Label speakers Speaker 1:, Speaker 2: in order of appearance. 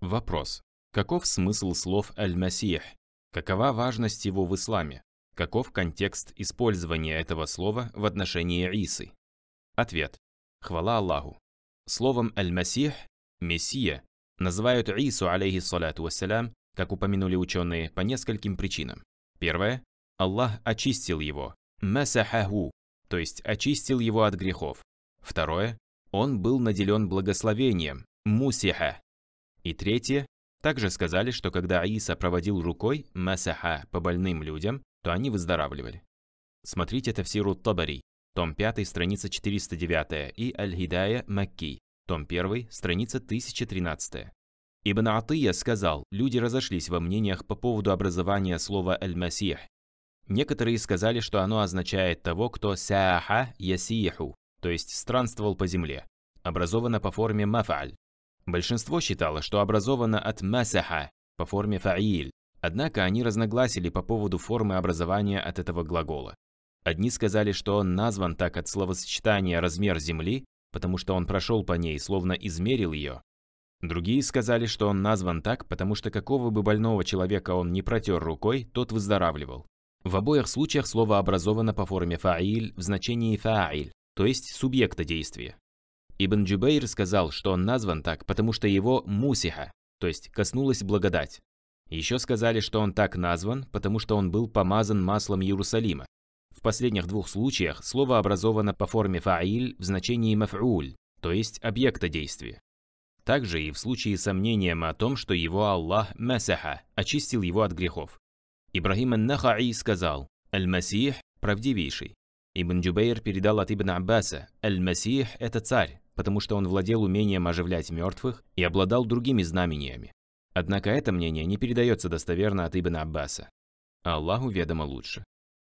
Speaker 1: Вопрос. Каков смысл слов «аль-масих»? Какова важность его в исламе? Каков контекст использования этого слова в отношении Исы? Ответ. Хвала Аллаху. Словом «аль-масих» – «мессия» называют Ису, алейхиссалату вассалям, как упомянули ученые, по нескольким причинам. Первое. Аллах очистил его, масахаху, то есть очистил его от грехов. Второе. Он был наделен благословением, мусиха, и третье, также сказали, что когда Аиса проводил рукой Масаха по больным людям, то они выздоравливали. Смотрите тафсиру Табари, том 5, страница 409, и Аль-Хидая Макки, том 1, страница 1013. Ибн Атыя сказал, люди разошлись во мнениях по поводу образования слова «аль-масих». Некоторые сказали, что оно означает того, кто «сааха ясииху», то есть странствовал по земле. Образовано по форме «мафаль», Большинство считало, что образовано от «масаха» по форме «фаиль», однако они разногласили по поводу формы образования от этого глагола. Одни сказали, что он назван так от словосочетания «размер земли», потому что он прошел по ней, словно измерил ее. Другие сказали, что он назван так, потому что какого бы больного человека он не протер рукой, тот выздоравливал. В обоих случаях слово образовано по форме «фаиль» в значении «фаиль», то есть субъекта действия. Ибн Джубейр сказал, что он назван так, потому что его мусиха, то есть коснулась благодать. Еще сказали, что он так назван, потому что он был помазан маслом Иерусалима. В последних двух случаях слово образовано по форме фаиль в значении маф'уль, то есть объекта действия. Также и в случае сомнения о том, что его Аллах Масаха очистил его от грехов. Ибрагим Ан-Нахаи сказал «Аль-Масих – правдивейший». Ибн Джубейр передал от Ибн Аббаса «Аль-Масих – это царь, потому что он владел умением оживлять мертвых и обладал другими знамениями. Однако это мнение не передается достоверно от Ибн Аббаса. Аллаху ведомо лучше.